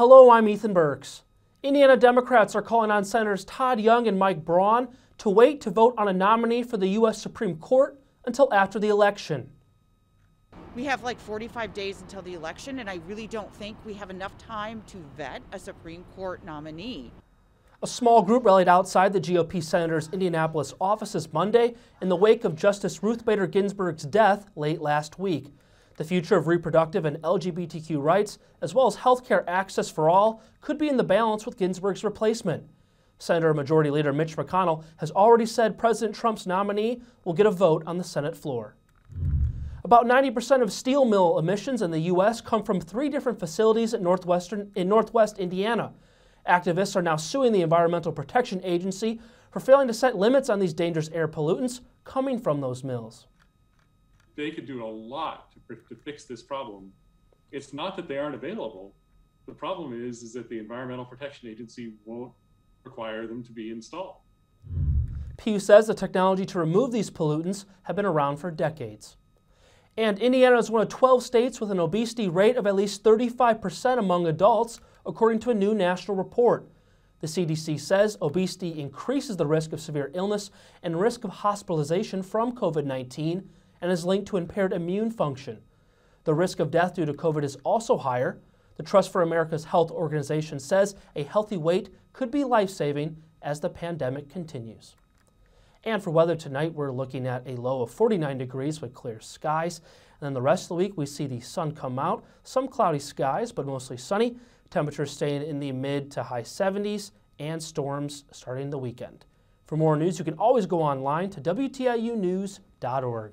Hello, I'm Ethan Burks. Indiana Democrats are calling on Senators Todd Young and Mike Braun to wait to vote on a nominee for the U.S. Supreme Court until after the election. We have like 45 days until the election, and I really don't think we have enough time to vet a Supreme Court nominee. A small group rallied outside the GOP senator's Indianapolis offices Monday in the wake of Justice Ruth Bader Ginsburg's death late last week. The future of reproductive and LGBTQ rights, as well as healthcare access for all, could be in the balance with Ginsburg's replacement. Senator Majority Leader Mitch McConnell has already said President Trump's nominee will get a vote on the Senate floor. About 90% of steel mill emissions in the U.S. come from three different facilities in, Northwestern, in Northwest Indiana. Activists are now suing the Environmental Protection Agency for failing to set limits on these dangerous air pollutants coming from those mills they could do a lot to, to fix this problem. It's not that they aren't available. The problem is, is that the Environmental Protection Agency won't require them to be installed. Pew says the technology to remove these pollutants have been around for decades. And Indiana is one of 12 states with an obesity rate of at least 35% among adults, according to a new national report. The CDC says obesity increases the risk of severe illness and risk of hospitalization from COVID 19, and is linked to impaired immune function. The risk of death due to COVID is also higher. The Trust for America's Health organization says a healthy weight could be life saving as the pandemic continues. And for weather tonight, we're looking at a low of 49 degrees with clear skies. And then the rest of the week, we see the sun come out, some cloudy skies, but mostly sunny. Temperatures staying in the mid to high 70s and storms starting the weekend. For more news, you can always go online to WTIUnews.org.